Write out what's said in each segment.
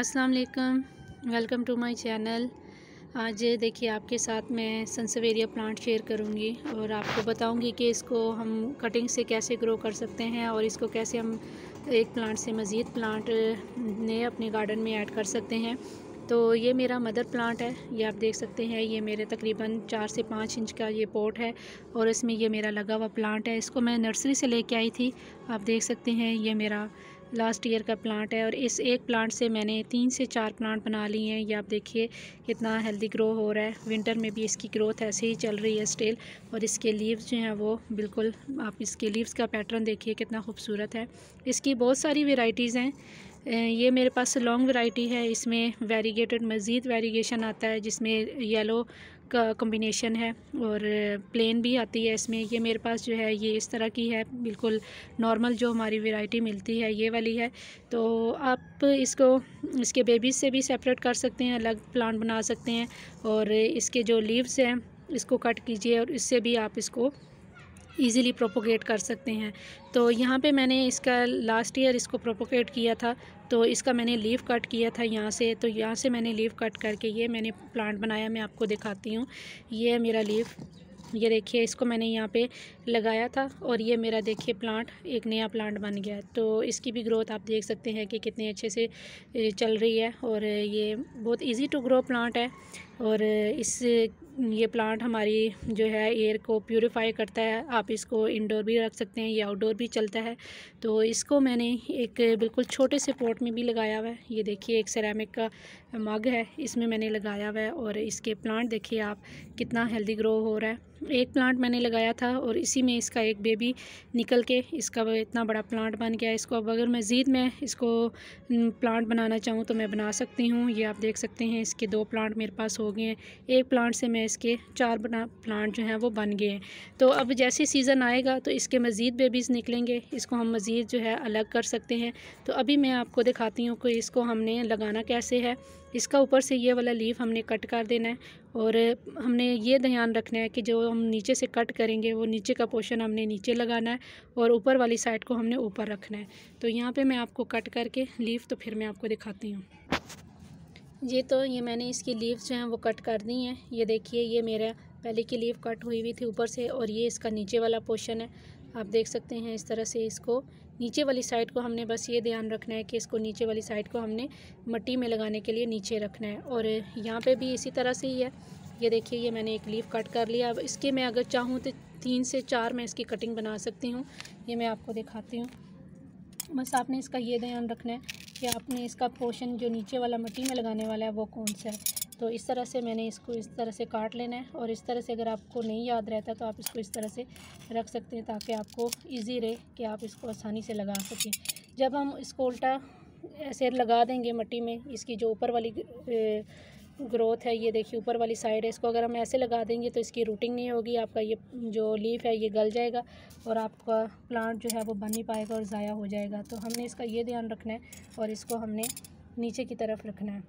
अस्सलाम वालेकुम welcome to my channel आज देखिए आपके साथ मैं सनसवेरिया प्लांट शेयर करूंगी और आपको बताऊंगी कि इसको हम कटिंग से कैसे ग्रो कर सकते हैं और इसको कैसे हम एक प्लांट से मज़ीद प्लांट ने अपने गार्डन में ऐड कर सकते हैं तो ये मेरा मदर प्लांट है ये आप देख सकते हैं ये मेरे तकरीबन चार से पाँच इंच का ये पोट है और इसमें ये मेरा लगा हुआ प्लांट है इसको मैं नर्सरी से लेके आई थी आप देख सकते हैं ये मेरा लास्ट ईयर का प्लांट है और इस एक प्लांट से मैंने तीन से चार प्लांट बना लिए हैं ये आप देखिए कितना हेल्दी ग्रो हो रहा है विंटर में भी इसकी ग्रोथ ऐसे ही चल रही है स्टेल और इसके लीव्स जो हैं वो बिल्कुल आप इसके लीव्स का पैटर्न देखिए कितना खूबसूरत है इसकी बहुत सारी वेराइटीज़ हैं ये मेरे पास लॉन्ग वैरायटी है इसमें वेरीगेटेड मज़ीद वेरीगेशन आता है जिसमें येलो का कम्बिनेशन है और प्लेन भी आती है इसमें ये मेरे पास जो है ये इस तरह की है बिल्कुल नॉर्मल जो हमारी वैरायटी मिलती है ये वाली है तो आप इसको इसके बेबीज़ से भी सेपरेट कर सकते हैं अलग प्लांट बना सकते हैं और इसके जो लीव्स हैं इसको कट कीजिए और इससे भी आप इसको ईज़िली प्रोपोगेट कर सकते हैं तो यहाँ पे मैंने इसका लास्ट ईयर इसको प्रोपोगेट किया था तो इसका मैंने लीव कट किया था यहाँ से तो यहाँ से मैंने लीव कट करके ये मैंने प्लांट बनाया मैं आपको दिखाती हूँ ये है मेरा लीव ये देखिए इसको मैंने यहाँ पे लगाया था और ये मेरा देखिए प्लांट एक नया प्लांट बन गया है तो इसकी भी ग्रोथ आप देख सकते हैं कि कितने अच्छे से चल रही है और ये बहुत इजी टू ग्रो प्लांट है और इस ये प्लांट हमारी जो है एयर को प्योरीफाई करता है आप इसको इंडोर भी रख सकते हैं या आउटडोर भी चलता है तो इसको मैंने एक बिल्कुल छोटे से पोट में भी लगाया हुआ है ये देखिए एक सेरामिक का मग है इसमें मैंने लगाया हुआ है और इसके प्लांट देखिए आप कितना हेल्दी ग्रो हो रहा है एक प्लांट मैंने लगाया था और इसी में इसका एक बेबी निकल के इसका इतना बड़ा प्लांट बन गया इसको अब अगर मज़ीद मैं इसको प्लांट बनाना चाहूँ तो मैं बना सकती हूँ ये आप देख सकते हैं इसके दो प्लांट मेरे पास हो गए हैं एक प्लांट से मैं इसके चार बना प्लांट जो हैं वो बन गए हैं तो अब जैसे सीज़न आएगा तो इसके मज़ीद बेबीज़ निकलेंगे इसको हम मज़ीद जो है अलग कर सकते हैं तो अभी मैं आपको दिखाती हूँ कि इसको हमने लगाना कैसे है इसका ऊपर से ये वाला लीफ हमने कट कर देना है और हमने ये ध्यान रखना है कि जो हम नीचे से कट करेंगे वो नीचे का पोर्शन हमने नीचे लगाना है और ऊपर वाली साइड को हमने ऊपर रखना है तो यहाँ पे मैं आपको कट करके लीफ तो फिर मैं आपको दिखाती हूँ ये तो ये मैंने इसकी लीव जो हैं वो कट कर दी हैं ये देखिए ये मेरा पहले की लीव कट हुई हुई थी ऊपर से और ये इसका नीचे वाला पोर्शन है आप देख सकते हैं इस तरह से इसको नीचे वाली साइड को हमने बस ये ध्यान रखना है कि इसको नीचे वाली साइड को हमने मट्टी में लगाने के लिए नीचे रखना है और यहाँ पे भी इसी तरह से ही है ये देखिए ये मैंने एक लीफ कट कर लिया अब इसके मैं अगर चाहूँ तो तीन से चार मैं इसकी कटिंग बना सकती हूँ ये मैं आपको दिखाती हूँ बस आपने इसका ये ध्यान रखना है कि आपने इसका पोर्शन जो नीचे वाला मट्टी में लगाने वाला है वो कौन सा है तो इस तरह से मैंने इसको इस तरह से काट लेना है और इस तरह से अगर आपको नहीं याद रहता तो आप इसको इस तरह से रख सकते हैं ताकि आपको ईजी रहे कि आप इसको आसानी से लगा सकें जब हम इसको उल्टा ऐसे लगा देंगे मिट्टी में इसकी जो ऊपर वाली ग्रोथ है ये देखिए ऊपर वाली साइड है इसको अगर हम ऐसे लगा देंगे तो इसकी रूटिंग नहीं होगी आपका ये जो लीफ है ये गल जाएगा और आपका प्लांट जो है वो बन नहीं पाएगा और ज़ाया हो जाएगा तो हमने इसका ये ध्यान रखना है और इसको हमने नीचे की तरफ रखना है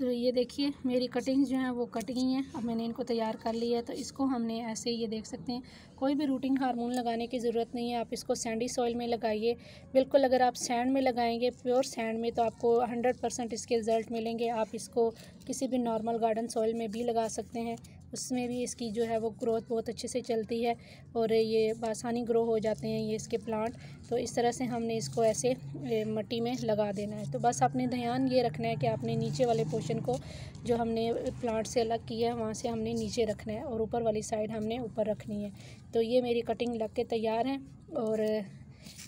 तो ये देखिए मेरी कटिंग्स जो हैं वो कट गई हैं अब मैंने इनको तैयार कर लिया है तो इसको हमने ऐसे ये देख सकते हैं कोई भी रूटिंग हार्मोन लगाने की ज़रूरत नहीं है आप इसको सैंडी सॉइल में लगाइए बिल्कुल अगर आप सैंड में लगाएंगे प्योर सैंड में तो आपको हंड्रेड परसेंट इसके रिज़ल्ट मिलेंगे आप इसको किसी भी नॉर्मल गार्डन सॉइल में भी लगा सकते हैं उसमें भी इसकी जो है वो ग्रोथ बहुत अच्छे से चलती है और ये आसानी ग्रो हो जाते हैं ये इसके प्लांट तो इस तरह से हमने इसको ऐसे मट्टी में लगा देना है तो बस आपने ध्यान ये रखना है कि आपने नीचे वाले पोर्शन को जो हमने प्लांट से अलग किया है वहाँ से हमने नीचे रखना है और ऊपर वाली साइड हमने ऊपर रखनी है तो ये मेरी कटिंग लग के तैयार है और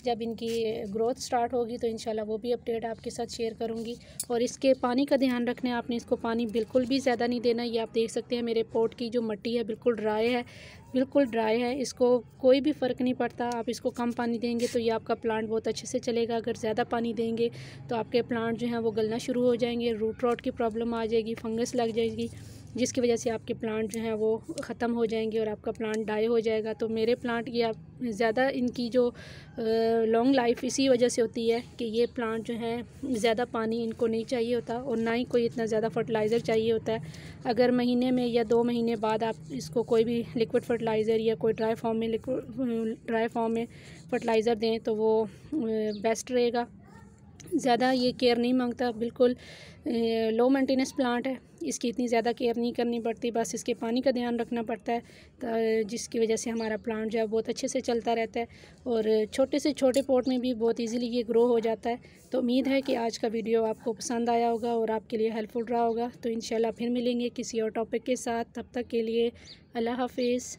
जब इनकी ग्रोथ स्टार्ट होगी तो इंशाल्लाह वो भी अपडेट आपके साथ शेयर करूँगी और इसके पानी का ध्यान रखना है आपने इसको पानी बिल्कुल भी ज़्यादा नहीं देना ये आप देख सकते हैं मेरे पोट की जो मट्टी है बिल्कुल ड्राई है बिल्कुल ड्राई है इसको कोई भी फ़र्क नहीं पड़ता आप इसको कम पानी देंगे तो ये आपका प्लांट बहुत अच्छे से चलेगा अगर ज़्यादा पानी देंगे तो आपके प्लांट जो हैं वो गलना शुरू हो जाएंगे रूट रॉट की प्रॉब्लम आ जाएगी फंगस लग जाएगी जिसकी वजह से आपके प्लांट जो हैं वो ख़त्म हो जाएंगे और आपका प्लांट डाई हो जाएगा तो मेरे प्लांट की आप ज़्यादा इनकी जो लॉन्ग लाइफ इसी वजह से होती है कि ये प्लांट जो हैं ज़्यादा पानी इनको नहीं चाहिए होता और ना ही कोई इतना ज़्यादा फर्टिलाइज़र चाहिए होता है अगर महीने में या दो महीने बाद आप इसको कोई भी लिक्विड फर्टिलाइज़र या कोई ड्राई फॉर्म में ड्राई फॉर्म में फर्टिलाइज़र दें तो वो बेस्ट रहेगा ज़्यादा ये केयर नहीं मांगता बिल्कुल लो मेंटेनेंस प्लांट है इसकी इतनी ज़्यादा केयर नहीं करनी पड़ती बस इसके पानी का ध्यान रखना पड़ता है जिसकी वजह से हमारा प्लांट जो है बहुत अच्छे से चलता रहता है और छोटे से छोटे पोर्ट में भी बहुत इजीली ये ग्रो हो जाता है तो उम्मीद है कि आज का वीडियो आपको पसंद आया होगा और आपके लिए हेल्पफुल रहा होगा तो इन फिर मिलेंगे किसी और टॉपिक के साथ तब तक के लिए अल्लाह हाफिज़